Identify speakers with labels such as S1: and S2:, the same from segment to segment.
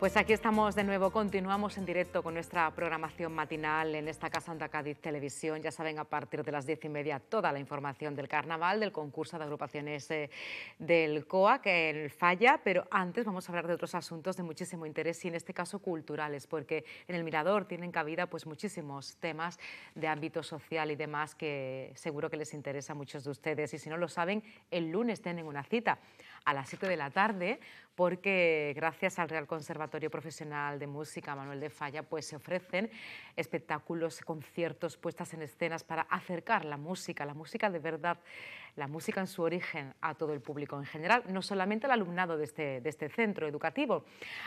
S1: Pues aquí estamos de nuevo, continuamos en directo con nuestra programación matinal en esta Casa Santa Cádiz Televisión. Ya saben, a partir de las diez y media toda la información del carnaval, del concurso de agrupaciones eh, del COA, que el falla, pero antes vamos a hablar de otros asuntos de muchísimo interés y en este caso culturales, porque en el Mirador tienen cabida pues muchísimos temas de ámbito social y demás que seguro que les interesa a muchos de ustedes y si no lo saben, el lunes tienen una cita a las 7 de la tarde, porque gracias al Real Conservatorio Profesional de Música Manuel de Falla pues se ofrecen espectáculos, conciertos, puestas en escenas para acercar la música, la música de verdad, la música en su origen a todo el público en general, no solamente al alumnado de este, de este centro educativo.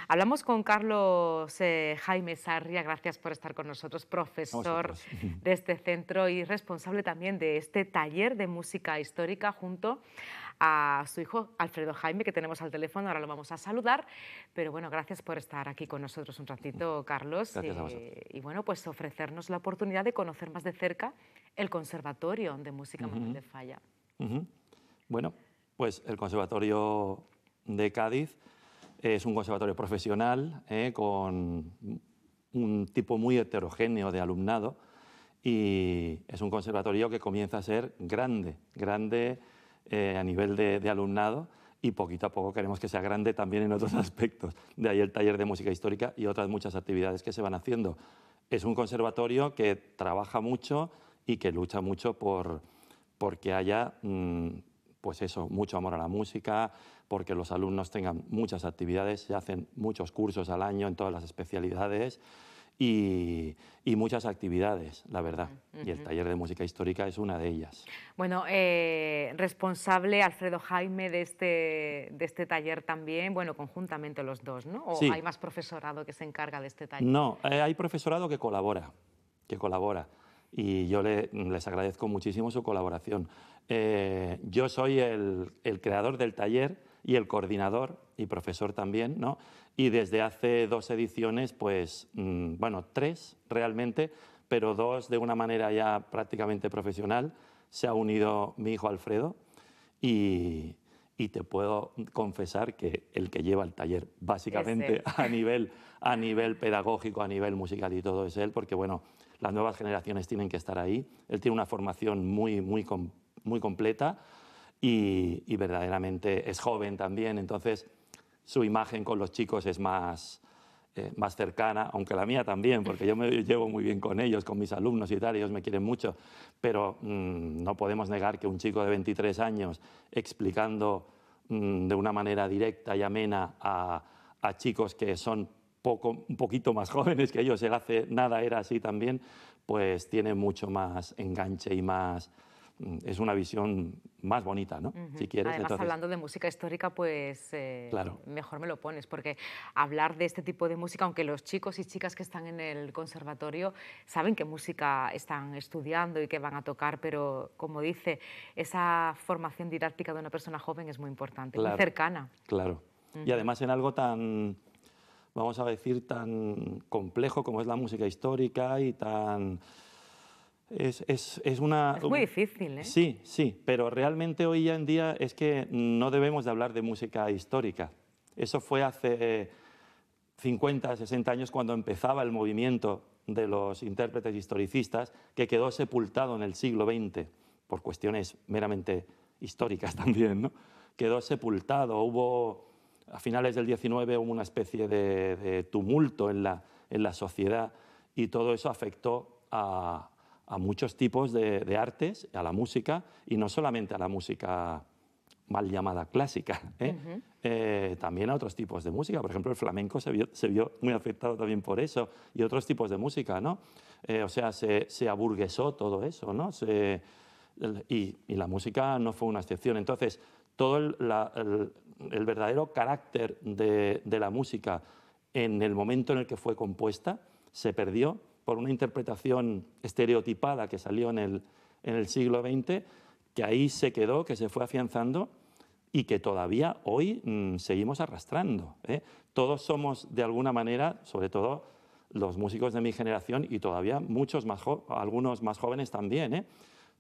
S1: Hablamos con Carlos eh, Jaime Sarria, gracias por estar con nosotros, profesor de este centro y responsable también de este taller de música histórica junto a su hijo Alfredo Jaime, que tenemos al teléfono, ahora lo vamos a saludar. Pero bueno, gracias por estar aquí con nosotros un ratito, Carlos. y bueno, pues ofrecernos la oportunidad de conocer más de cerca el Conservatorio de Música de Falla.
S2: Bueno, pues el Conservatorio de Cádiz es un conservatorio profesional ¿eh? con un tipo muy heterogéneo de alumnado y es un conservatorio que comienza a ser grande, grande eh, a nivel de, alumnado y poquito a poco queremos que sea grande también en otros aspectos. De ahí el taller de música histórica y otras muchas actividades que se van haciendo. Es un conservatorio que trabaja mucho y que lucha mucho por porque haya mm, pues eso, mucho amor a la música, porque los alumnos tengan muchas actividades, se hacen muchos cursos al año en todas las especialidades y, muchas actividades, la verdad. Y el taller de música histórica es una de ellas.
S1: Bueno, eh, responsable Alfredo Jaime de este, de este taller también, bueno, conjuntamente los dos, ¿no? ¿O hay más profesorado que se encarga de este taller?
S2: No, eh, hay profesorado que colabora, que colabora. Y yo les agradezco muchísimo su colaboración. Eh, yo soy el creador del taller y el coordinador y profesor también, ¿no? Y desde hace dos ediciones, pues, mm, bueno, tres realmente, pero dos de una manera ya prácticamente profesional, se ha unido mi hijo Alfredo y, te puedo confesar que el que lleva el taller básicamente a nivel, a nivel pedagógico, a nivel musical y todo es él, porque bueno, las nuevas generaciones tienen que estar ahí, él tiene una formación muy, muy, muy completa y, verdaderamente es joven también, entonces su imagen con los chicos es eh, más, cercana, aunque la mía también, porque yo me llevo muy bien con ellos, con mis alumnos y tal, ellos me quieren mucho, pero mm, no podemos negar que un chico de 23 años explicando mm, de una manera directa y amena a, chicos que son poco, un poquito más jóvenes que ellos, él hace nada era así también, pues tiene mucho más enganche y más Mm, es una visión más bonita, ¿no? Si quieres. Además, hablando
S1: de música histórica, pues eh, claro. mejor me lo pones, porque hablar de este tipo de música, aunque los chicos y chicas que están en el conservatorio saben qué música están estudiando y qué van a tocar, pero como dice, esa formación didáctica de una persona joven es muy importante, muy cercana. Claro. Y
S2: además en algo tan vamos a decir, tan complejo como es la música histórica y tan es, es, es, una... muy
S1: difícil, ¿eh?
S2: Sí, sí, pero realmente hoy en día es que no debemos de hablar de música histórica. Eso fue hace 50, 60 años cuando empezaba el movimiento de los intérpretes historicistas que quedó sepultado en el siglo XX por cuestiones meramente históricas también, ¿no? Quedó sepultado, hubo... A finales del XIX hubo una especie de, de tumulto en la, en la sociedad y todo eso afectó a, a muchos tipos de, artes, a la música, y no solamente a la música mal llamada clásica, ¿eh? Eh, también a otros tipos de música. Por ejemplo, el flamenco se vio, muy afectado también por eso, y otros tipos de música, ¿no? Eh, o sea, se, aburguesó todo eso, ¿no? y, la música no fue una excepción. Entonces, todo el, verdadero carácter de la música en el momento en el que fue compuesta se perdió por una interpretación estereotipada que salió en el, siglo XX, que ahí se quedó, que se fue afianzando y que todavía hoy mm, seguimos arrastrando. ¿eh? Todos somos, de alguna manera, sobre todo los músicos de mi generación y todavía muchos más algunos más jóvenes también, ¿eh?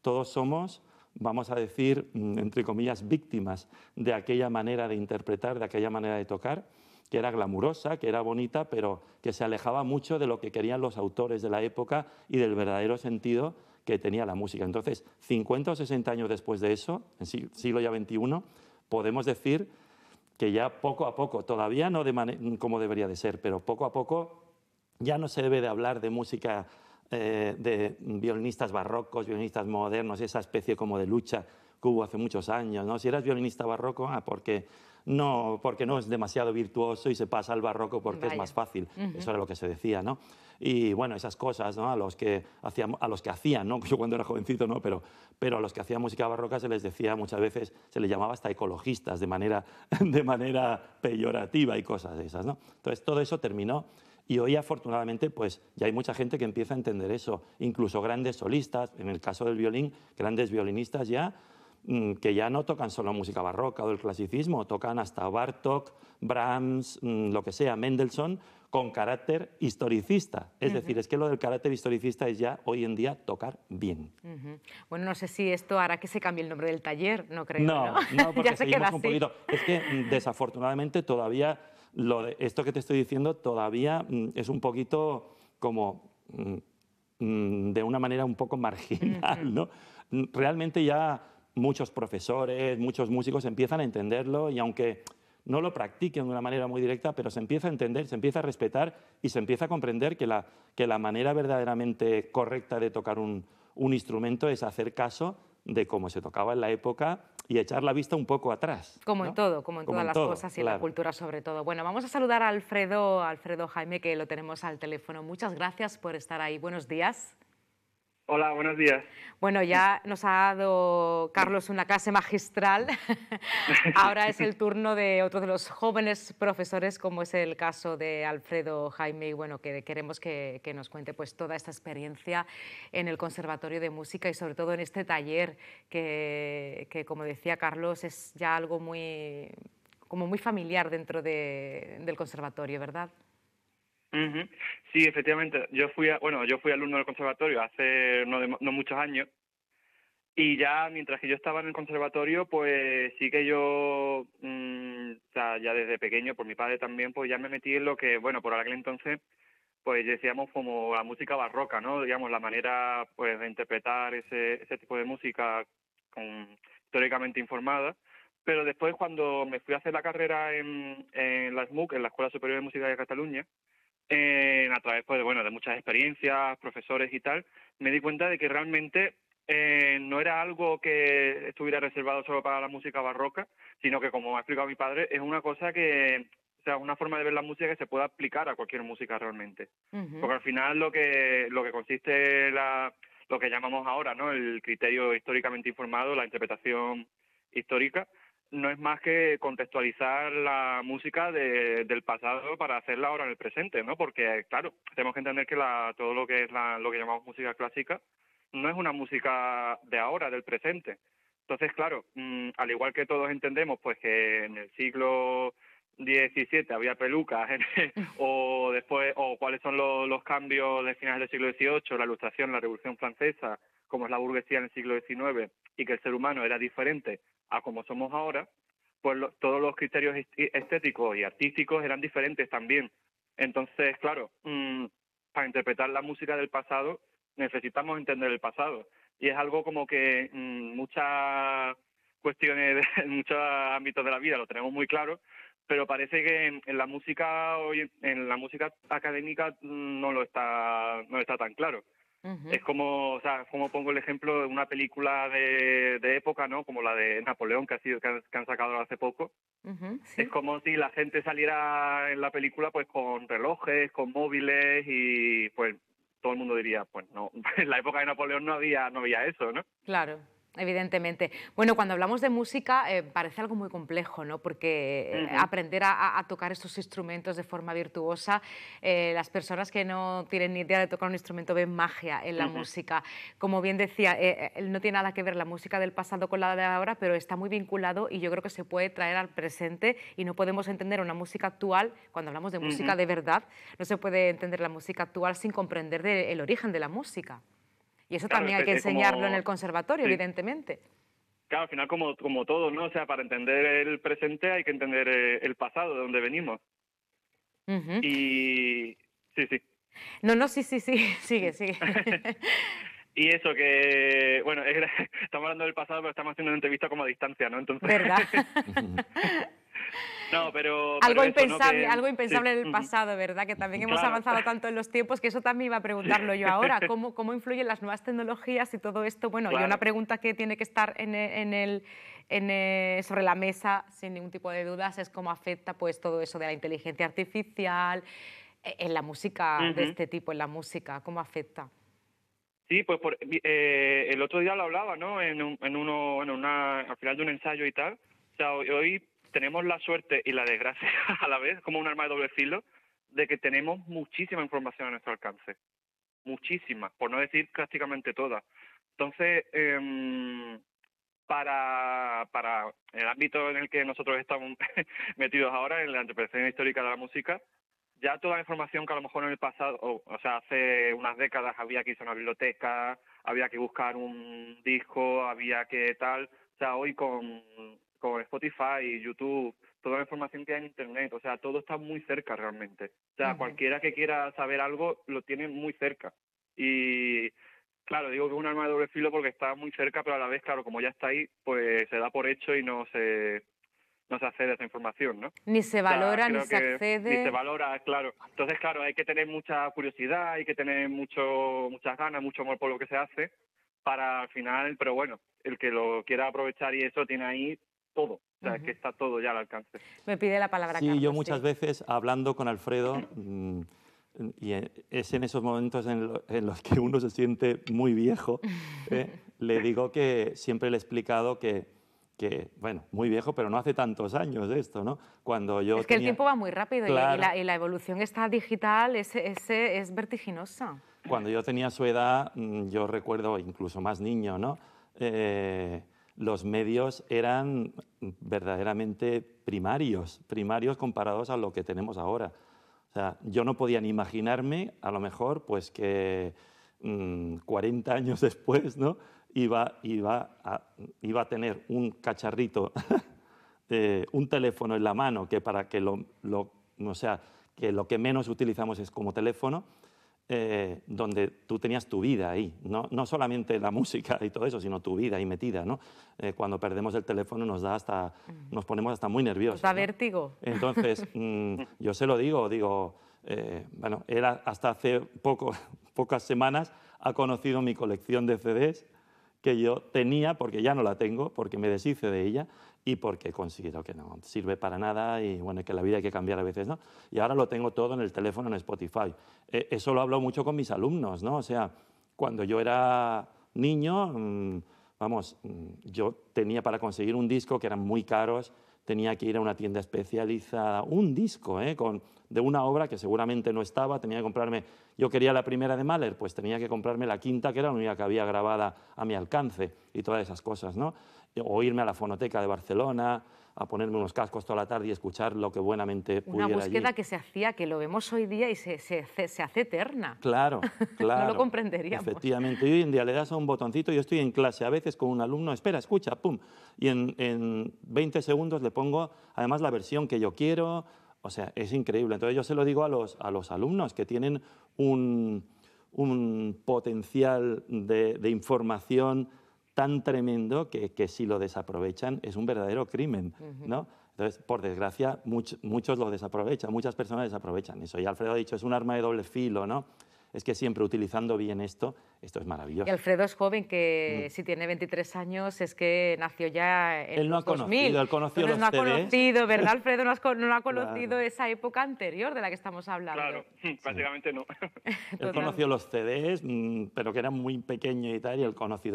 S2: todos somos, vamos a decir, mm, entre comillas, víctimas de aquella manera de interpretar, de aquella manera de tocar que era glamurosa, que era bonita, pero que se alejaba mucho de lo que querían los autores de la época y del verdadero sentido que tenía la música. Entonces, 50 o 60 años después de eso, en siglo ya 21 podemos decir que ya poco a poco, todavía no como debería de ser, pero poco a poco ya no se debe de hablar de música eh, de violinistas barrocos, violinistas modernos, esa especie como de lucha que hubo hace muchos años. ¿no? Si eras violinista barroco, ah, porque no, porque no es demasiado virtuoso y se pasa al barroco porque es más fácil. Eso era lo que se decía, ¿no? Y bueno, esas cosas, ¿no? A los que hacían, a los que hacían Yo cuando era jovencito, ¿no? Pero, a los que hacían música barroca se les decía muchas veces, se les llamaba hasta ecologistas de manera, peyorativa y cosas de esas, ¿no? Entonces todo eso terminó. Y hoy, afortunadamente, pues ya hay mucha gente que empieza a entender eso. Incluso grandes solistas, en el caso del violín, grandes violinistas ya Mm, que ya no tocan solo música barroca o el clasicismo, tocan hasta Bartok, Brahms, mm, lo que sea, Mendelssohn, con carácter historicista. Es decir, es que lo del carácter historicista es ya hoy en día tocar bien.
S1: Bueno, no sé si esto hará que se cambie el nombre del taller, no creo. No, no, porque ya un poquito.
S2: Es que mm, desafortunadamente todavía esto que te estoy diciendo todavía es un poquito como de una manera un poco marginal, ¿no? Realmente ya muchos profesores, muchos músicos empiezan a entenderlo y aunque no lo practiquen de una manera muy directa, pero se empieza a entender, se empieza a respetar y se empieza a comprender que la, que la manera verdaderamente correcta de tocar un, un instrumento es hacer caso de cómo se tocaba en la época y echar la vista un poco atrás.
S1: Como en todo, como en todas las cosas y en la cultura sobre todo. Bueno, vamos a saludar a Alfredo, Alfredo Jaime, que lo tenemos al teléfono. Muchas gracias por estar ahí. Buenos días.
S3: Hola, buenos días.
S1: Bueno, ya nos ha dado Carlos una clase magistral. Ahora es el turno de otro de los jóvenes profesores, como es el caso de Alfredo Jaime, y bueno, que queremos que, nos cuente pues toda esta experiencia en el Conservatorio de Música y sobre todo en este taller que, como decía Carlos, es ya algo muy, como muy familiar dentro del conservatorio, ¿verdad?
S3: Sí, efectivamente. Yo fui, bueno, yo fui alumno del conservatorio hace no, muchos años y ya mientras que yo estaba en el conservatorio, pues sí que yo, mm, ya desde pequeño, por mi padre también, pues ya me metí en lo que, bueno, por aquel entonces, pues decíamos como la música barroca, ¿no? Digamos, la manera pues de interpretar ese, tipo de música con, históricamente informada. Pero después cuando me fui a hacer la carrera en, en la SMUC, en la Escuela Superior de Música de Cataluña, a través pues, bueno, de muchas experiencias, profesores y tal, me di cuenta de que realmente eh, no era algo que estuviera reservado solo para la música barroca, sino que, como ha explicado mi padre, es una cosa que, sea, una forma de ver la música que se pueda aplicar a cualquier música realmente. Porque al final lo que, lo que consiste la, lo que llamamos ahora, ¿no? El criterio históricamente informado, la interpretación histórica, no es más que contextualizar la música del pasado para hacerla ahora en el presente, ¿no? Porque, claro, tenemos que entender que todo lo que es lo que llamamos música clásica no es una música de ahora, del presente. Entonces, claro, mm, al igual que todos entendemos, pues que en el siglo XVII había pelucas, o después, o cuáles son los, los cambios de finales del siglo XVIII, la Ilustración, la Revolución Francesa, como es la burguesía en el siglo XIX, y que el ser humano era diferente a como somos ahora, pues todos los criterios estéticos y artísticos eran diferentes también. Entonces, claro, mm, para interpretar la música del pasado necesitamos entender el pasado. Y es algo como que mm, muchas cuestiones, en muchos ámbitos de la vida lo tenemos muy claro, pero parece que en, la música hoy, en la música académica mm, no lo está, no está tan claro. Es como, o sea, como pongo el ejemplo de una película de, época, ¿no? Como la de Napoleón que, ha sido, que, han, sacado hace poco. Es como si la gente saliera en la película pues con relojes, con móviles y pues todo el mundo diría, pues no, en la época de Napoleón no había, no había eso, ¿no?
S1: Claro. Evidentemente. Bueno, cuando hablamos de música eh, parece algo muy complejo, ¿no? Porque eh, aprender a, tocar estos instrumentos de forma virtuosa, eh, las personas que no tienen ni idea de tocar un instrumento ven magia en la música. Como bien decía, no tiene nada que ver la música del pasado con la de ahora, pero está muy vinculado y yo creo que se puede traer al presente y no podemos entender una música actual, cuando hablamos de música de verdad, no se puede entender la música actual sin comprender el origen de la música.
S3: Y eso también hay que enseñarlo en el conservatorio,
S1: evidentemente.
S3: Claro, al final como, como todo, ¿no? O sea, para entender el presente hay que entender eh, el pasado, de dónde venimos. Y... Sí,
S1: sí. No, no, sí, sí, sí, sigue, sigue.
S3: Y eso que, bueno, estamos hablando del pasado, pero estamos haciendo una entrevista como a distancia, ¿no? Entonces... ¿Verdad? pero, algo, impensable, algo impensable en el pasado,
S1: ¿verdad? Que también hemos avanzado tanto en los tiempos que eso también iba a preguntarlo yo ahora. ¿Cómo, cómo influyen las nuevas tecnologías y todo esto? Bueno, y una pregunta que tiene que estar en, el, e, sobre la mesa, sin ningún tipo de dudas, es cómo afecta pues, todo eso de la inteligencia artificial e, en la música de este tipo, en la música, ¿cómo afecta?
S3: Sí, pues eh, el otro día lo hablaba, ¿no? En, uno, una, al final de un ensayo y tal. O sea, hoy tenemos la suerte y la desgracia a la vez, como un arma de doble filo, de que tenemos muchísima información a nuestro alcance. Muchísima, por no decir prácticamente toda. Entonces, em, para, para el ámbito en el que nosotros estamos metidos ahora, en la interpretación histórica de la música, ya toda la información que a lo mejor en el pasado, o sea, hace unas décadas había que ir a una biblioteca, había que buscar un disco, había que tal, o sea, hoy con con Spotify, YouTube, toda la información que hay en Internet, o sea, todo está muy cerca realmente. O sea, cualquiera que quiera saber algo lo tiene muy cerca. Y claro, digo que es un arma de doble filo porque está muy cerca, pero a la vez, claro, como ya está ahí, pues se da por hecho y no se no accede a esa información, ¿no? Ni se valora, ni se accede. Ni se valora, claro. Entonces, claro, hay que tener mucha curiosidad, hay que tener mucho, muchas ganas, mucho amor por lo que se hace, para al final, pero bueno, el que lo quiera aprovechar y eso tiene ahí todo, o sea, que está todo ya al
S2: alcance.
S1: Me pide la palabra. Sí, yo muchas
S2: veces hablando con Alfredo, mm, y es en esos momentos en, los que uno se siente muy viejo, ¿eh? le digo que siempre le he explicado que, bueno, muy viejo, pero no hace tantos años de esto, ¿no? Cuando yo es que el tiempo
S1: va muy rápido y, la, evolución está digital, es, vertiginosa.
S2: Cuando yo tenía su edad, mm, yo recuerdo, incluso más niño, ¿no? Eh, los medios eran verdaderamente primarios, primarios comparados a lo que tenemos ahora. O sea, yo no podía ni imaginarme, a lo mejor, pues que 40 mm, años después, ¿no? Iba, iba, a, iba a tener un cacharrito, eh, un teléfono en la mano, que para que lo, o sea, que lo que menos utilizamos es como teléfono, eh, donde tú tenías tu vida ahí, no, solamente la música y todo eso, sino tu vida ahí metida, ¿no? Eh, cuando perdemos el teléfono nos da hasta, mm. nos ponemos hasta muy nerviosos. Nos da
S1: vértigo. Entonces,
S2: mm, yo se lo digo, digo, eh, bueno, él hasta hace pocas semanas ha conocido mi colección de CDs que yo tenía, porque ya no la tengo, porque me deshice de ella, y porque he conseguido que no sirve para nada y bueno, que la vida hay que cambiar a veces, ¿no? Y ahora lo tengo todo en el teléfono, en Spotify. Eh, eso lo hablo mucho con mis alumnos, ¿no? O sea, cuando yo era niño, mm, vamos, mm, yo tenía para conseguir un disco que eran muy caros, tenía que ir a una tienda especializada, un disco, ¿eh? de una obra que seguramente no estaba, tenía que comprarme, yo quería la primera de Mahler, pues tenía que comprarme la quinta, que era la única que había grabada a mi alcance, y todas esas cosas, ¿no? o irme a la fonoteca de Barcelona a ponerme unos cascos toda la tarde y escuchar lo que buenamente pudiera. Una búsqueda que
S1: se hacía, que lo vemos hoy día y se, se, hace eterna.
S2: Claro, claro. no lo
S1: comprenderíamos.
S2: Efectivamente. Y hoy en día le das a un botoncito, yo estoy en clase a veces con un alumno, espera, escucha, pum. Y en, en 20 segundos le pongo además la versión que yo quiero. O sea, es increíble. Entonces yo se lo digo a los, a los alumnos que tienen un, un potencial de, de información tan tremendo que, que, si lo desaprovechan es un verdadero crimen, ¿no? Entonces, por desgracia, muchos lo desaprovechan, muchas personas desaprovechan eso. Y Alfredo ha dicho, es un arma de doble filo, ¿no? es que siempre utilizando bien esto, esto es maravilloso. Y
S1: Alfredo es joven, que mm. si tiene 23 años es que nació ya en Él no ha Conocido, él no ha conocido, ¿verdad, Alfredo? No, ha conocido esa época anterior de la que estamos hablando. Claro, prácticamente no. él conoció
S2: los CDs, mm, pero que era muy pequeño y tal, y él conoció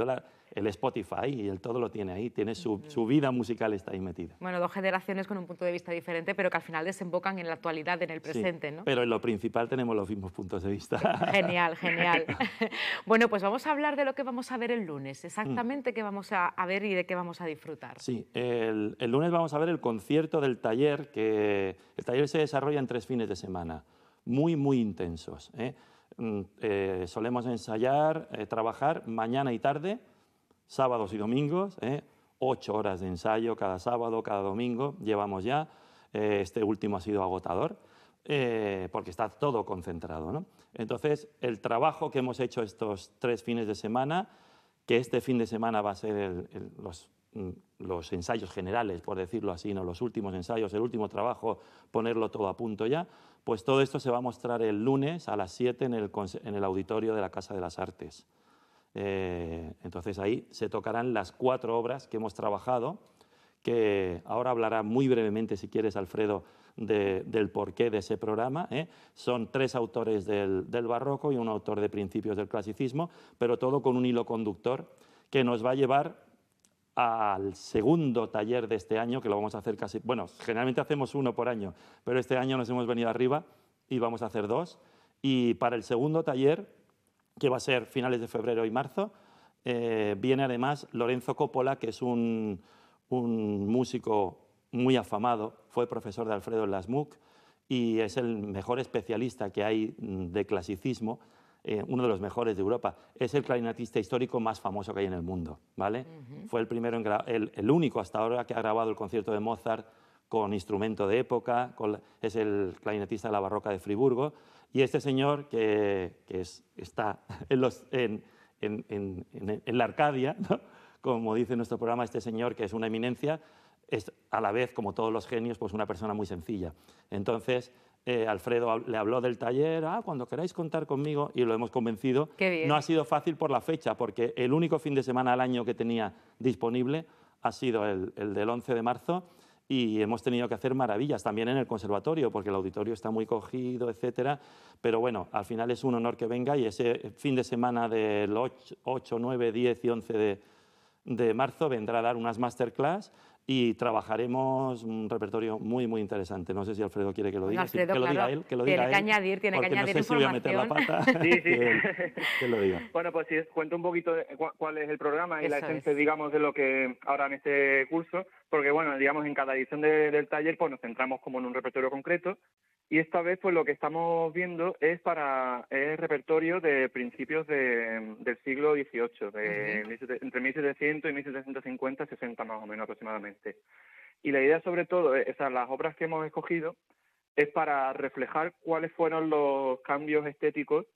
S2: el Spotify y el todo lo tiene ahí, tiene su, vida musical está ahí metida.
S1: Bueno, dos generaciones con un punto de vista diferente, pero que al final desembocan en la actualidad, en el presente, ¿no? Pero
S2: en lo principal tenemos los mismos puntos de vista.
S1: Genial, genial. bueno, pues vamos a hablar de lo que vamos a ver el lunes, mm. exactamente qué vamos a, ver y de qué vamos a disfrutar.
S2: Sí, el, lunes vamos a ver el concierto del taller, que el taller se desarrolla en tres fines de semana, muy, muy intensos. ¿eh? Mm, eh, solemos ensayar, eh, trabajar mañana y tarde, sábados y domingos, ocho horas de ensayo cada sábado, cada domingo, llevamos ya. este último ha sido agotador. Eh, porque está todo concentrado. ¿no? Entonces, el trabajo que hemos hecho estos tres fines de semana, que este fin de semana va a ser mm, los, ensayos generales, por decirlo así, ¿no? los últimos ensayos, el último trabajo, ponerlo todo a punto ya, pues todo esto se va a mostrar el lunes a las 7 en el, auditorio de la Casa de las Artes. Eh, entonces ahí se tocarán las cuatro obras que hemos trabajado que ahora hablará muy brevemente, si quieres, Alfredo, del porqué de ese programa. ¿eh? Son tres autores del, barroco y un autor de principios del clasicismo, pero todo con un hilo conductor que nos va a llevar al segundo taller de este año, que lo vamos a hacer casi, bueno, generalmente hacemos uno por año, pero este año nos hemos venido arriba y vamos a hacer dos. Y para el segundo taller, que va a ser finales de febrero y marzo, eh, viene además Lorenzo Coppola, que es un, un músico muy afamado, fue profesor de Alfredo en y es el mejor especialista que hay mm, de clasicismo, eh, uno de los mejores de Europa. Es el clarinetista histórico más famoso que hay en el mundo, ¿vale? Fue el primero, el, único hasta ahora que ha grabado el concierto de Mozart con instrumento de época, es el clarinetista de la barroca de Friburgo, y este señor que, está en, la Arcadia, como dice nuestro programa, este señor que es una eminencia, es a la vez, como todos los genios, pues una persona muy sencilla. Entonces, eh, Alfredo le habló del taller, ah, cuando queráis contar conmigo, y lo hemos convencido. No ha sido fácil por la fecha, porque el único fin de semana al año que tenía disponible ha sido el, del 11 de marzo y hemos tenido que hacer maravillas también en el conservatorio, porque el auditorio está muy cogido, etcétera. Pero bueno, al final es un honor que venga y ese fin de semana del 8, 8 9, 10 y 11 de de marzo vendrá a dar unas masterclass y trabajaremos un repertorio muy, muy interesante. No sé si Alfredo quiere que lo pues diga. Alfredo, que lo diga él. Que lo que añadir, tiene que añadir no sé Si voy sí, sí. Que, lo diga.
S3: Bueno, pues sí, cuento un poquito cuál es el programa y la esencia, digamos, de lo que ahora en este curso. Porque, bueno, digamos, en cada edición del taller pues nos centramos como en un repertorio concreto y esta vez, pues lo que estamos viendo es para el repertorio de principios del siglo XVIII, de, entre 1700 y 1750, 60 más o menos aproximadamente. Y la idea, sobre todo, es, o las obras que hemos escogido es para reflejar cuáles fueron los cambios estéticos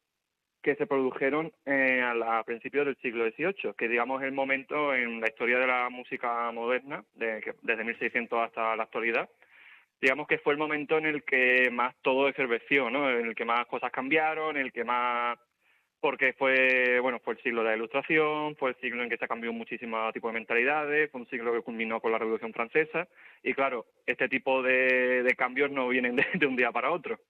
S3: que se produjeron eh, a, principios del siglo XVIII, que digamos es el momento en la historia de la música moderna, desde 1600 hasta la actualidad, digamos que fue el momento en el que más todo eferveció, ¿no? En el que más cosas cambiaron, en el que más porque fue, bueno, fue el siglo de la Ilustración, fue el siglo en que se cambió muchísimo tipo de mentalidades, fue un siglo que culminó con la Revolución Francesa, y claro, este tipo de, cambios no vienen de, un día para otro.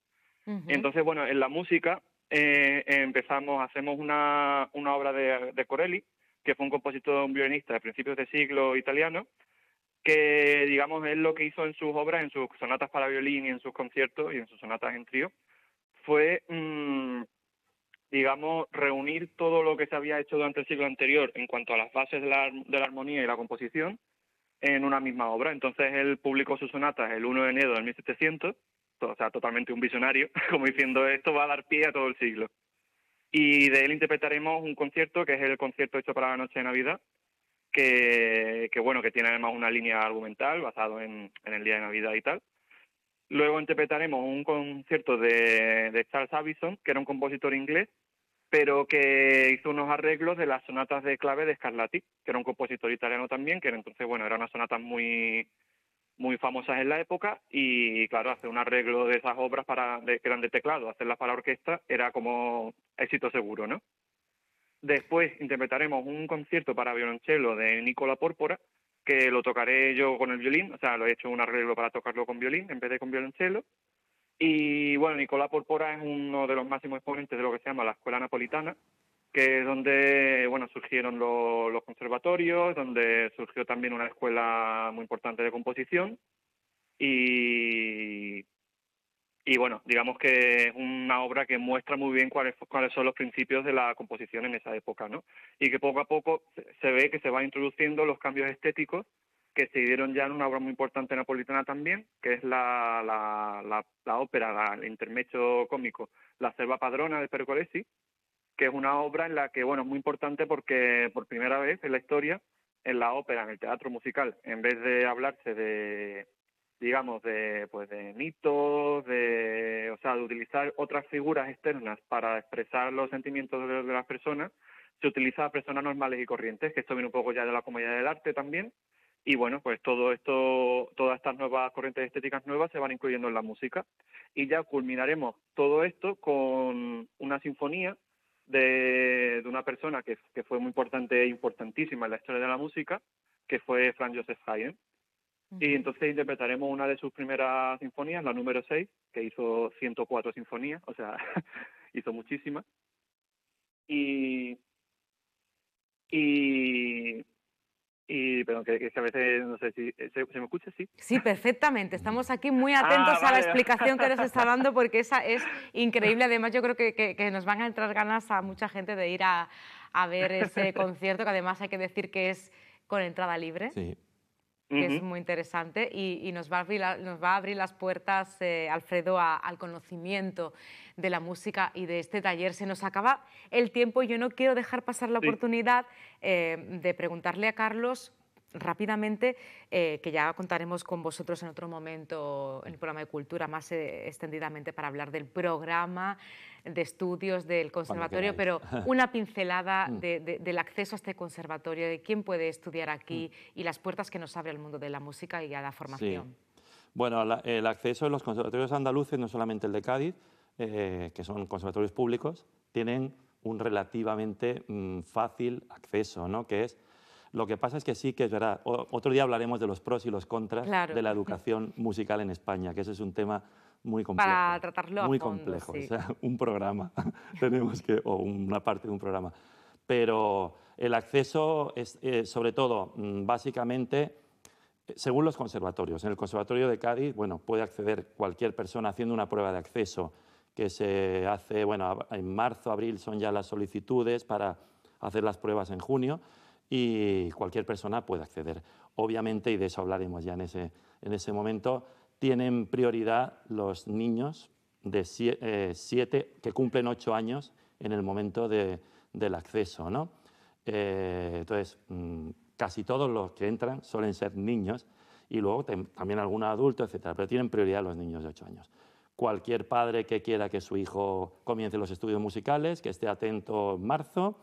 S3: Entonces, bueno, en la música eh, empezamos, hacemos una, una obra de, de Corelli, que fue un compositor, un violinista de principios de siglo italiano, que digamos es lo que hizo en sus obras, en sus sonatas para violín y en sus conciertos y en sus sonatas en trío, fue mm, digamos reunir todo lo que se había hecho durante el siglo anterior en cuanto a las bases de la, de la armonía y la composición en una misma obra. Entonces él publicó sus sonatas el 1 de enero del 1700, o sea, totalmente un visionario, como diciendo esto va a dar pie a todo el siglo. Y de él interpretaremos un concierto que es el concierto hecho para la noche de Navidad, que, bueno, que tiene además una línea argumental basado en, el día de Navidad y tal. Luego interpretaremos un concierto de, Charles Avison, que era un compositor inglés, pero que hizo unos arreglos de las sonatas de clave de Scarlatti, que era un compositor italiano también, que entonces, bueno, eran unas sonatas muy, muy famosas en la época y, claro, hacer un arreglo de esas obras para, que eran de teclado, hacerlas para orquesta, era como éxito seguro, ¿no? Después interpretaremos un concierto para violonchelo de Nicola Pórpora, que lo tocaré yo con el violín, o sea, lo he hecho un arreglo para tocarlo con violín en vez de con violonchelo. Y bueno, Nicola Pórpora es uno de los máximos exponentes de lo que se llama la escuela napolitana, que es donde bueno surgieron los conservatorios, donde surgió también una escuela muy importante de composición. Y y bueno, digamos que es una obra que muestra muy bien cuáles, cuáles son los principios de la composición en esa época, ¿no? Y que poco a poco se ve que se van introduciendo los cambios estéticos que se dieron ya en una obra muy importante napolitana también, que es la, la, la, ópera, el intermecho cómico, La Selva Padrona de Pergolesi, que es una obra en la que, bueno, es muy importante porque por primera vez en la historia, en la ópera, en el teatro musical, en vez de hablarse de, digamos, de, pues de mitos, de, o sea, de utilizar otras figuras externas para expresar los sentimientos de, las personas, se utiliza a personas normales y corrientes, que esto viene un poco ya de la comunidad del arte también, y bueno, pues todo esto, todas estas nuevas corrientes estéticas nuevas se van incluyendo en la música, y ya culminaremos todo esto con una sinfonía de, de una persona que, que fue muy importante e importantísima en la historia de la música, que fue Franz Joseph Haydn. Y entonces interpretaremos una de sus primeras sinfonías, la número 6, que hizo 104 sinfonías, o sea, hizo muchísimas. Y, y y Perdón, que, que, a veces no sé si eh, se, me escucha sí
S1: sí perfectamente estamos aquí muy ah, atentos a la explicación que nos está dando porque esa es increíble además yo creo que, nos van a entrar ganas a mucha gente de ir a, a ver ese concierto que además hay que decir que es con entrada libre sí que es muy interesante y, nos, va a abrir, las puertas, eh, Alfredo, al conocimiento de la música y de este taller. Se nos acaba el tiempo y yo no quiero dejar pasar la oportunidad eh, de preguntarle a Carlos rápidamente, eh, que ya contaremos con vosotros en otro momento en el programa de cultura, más eh, extendidamente para hablar del programa de estudios del conservatorio, pero una pincelada mm. del acceso a este conservatorio, de quién puede estudiar aquí mm. y las puertas que nos abre al mundo de la música y a la formación.
S2: Bueno, el acceso en los conservatorios andaluces, no solamente el de Cádiz, eh, que son conservatorios públicos, tienen un relativamente mm, fácil acceso, ¿no? que es lo que pasa es que sí que es verdad. otro día hablaremos de los pros y los contras de la educación musical en España, que ese es un tema muy complejo. Para
S1: tratarlo Muy complejo. O sea,
S2: un programa tenemos que, o una parte de un programa. Pero el acceso es, eh, sobre todo, mm, básicamente, eh, según los conservatorios. En el Conservatorio de Cádiz, bueno, puede acceder cualquier persona haciendo una prueba de acceso que se hace, bueno, en marzo, abril son ya las solicitudes para hacer las pruebas en junio y cualquier persona puede acceder. Obviamente, y de eso hablaremos ya en ese, momento, tienen prioridad los niños de eh, siete, que cumplen ocho años en el momento del acceso. Eh, entonces, mm, casi todos los que entran suelen ser niños y luego también algún adulto, etcétera, pero tienen prioridad los niños de ocho años. Cualquier padre que quiera que su hijo comience los estudios musicales, que esté atento en marzo,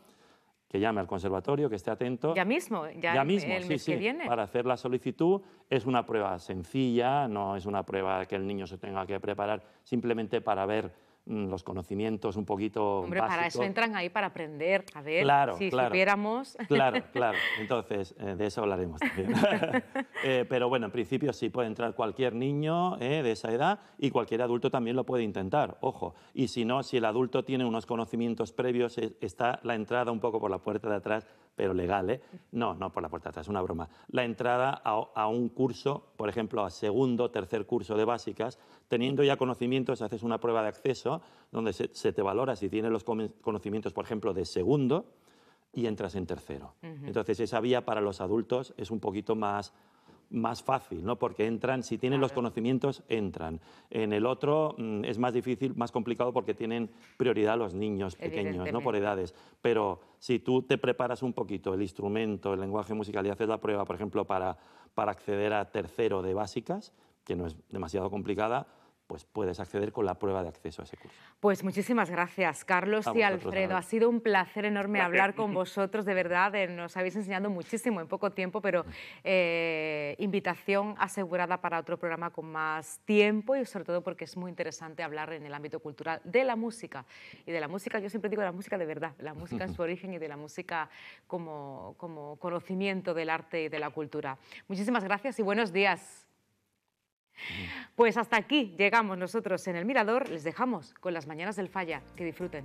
S2: que llame al conservatorio, que esté atento. Ya mismo,
S1: ya, mismo, el Para
S2: hacer la solicitud es una prueba sencilla, no es una prueba que el niño se tenga que preparar simplemente para ver Mm, los conocimientos un poquito. Hombre, para eso entran
S1: ahí, para aprender, a ver claro, si claro, supiéramos. Claro,
S2: claro. Entonces, eh, de eso hablaremos también. Eh, pero bueno, en principio sí puede entrar cualquier niño eh, de esa edad y cualquier adulto también lo puede intentar, ojo. Y si no, si el adulto tiene unos conocimientos previos, está la entrada un poco por la puerta de atrás pero legal, ¿eh? No, no por la puerta atrás, es una broma. La entrada a, un curso, por ejemplo, a segundo, tercer curso de básicas, teniendo ya conocimientos, haces una prueba de acceso donde se, te valora si tienes los conocimientos, por ejemplo, de segundo y entras en tercero. Entonces, esa vía para los adultos es un poquito más más fácil, ¿no? Porque entran, si tienen los conocimientos, entran. En el otro mm, es más difícil, más complicado porque tienen prioridad los niños pequeños, no por edades. Pero si tú te preparas un poquito el instrumento, el lenguaje musical y haces la prueba, por ejemplo, para, para acceder a tercero de básicas, que no es demasiado complicada, pues puedes acceder con la prueba de acceso a ese curso.
S1: Pues muchísimas gracias, Carlos y Alfredo. Ha sido un placer enorme hablar con vosotros, de verdad. Eh, nos habéis enseñado muchísimo en poco tiempo, pero eh, invitación asegurada para otro programa con más tiempo y sobre todo porque es muy interesante hablar en el ámbito cultural de la música. Y de la música, yo siempre digo de la música de verdad, la música en su origen y de la música como, como conocimiento del arte y de la cultura. Muchísimas gracias y buenos días. Pues hasta aquí llegamos nosotros en el Mirador. Les dejamos con las mañanas del Falla. Que disfruten.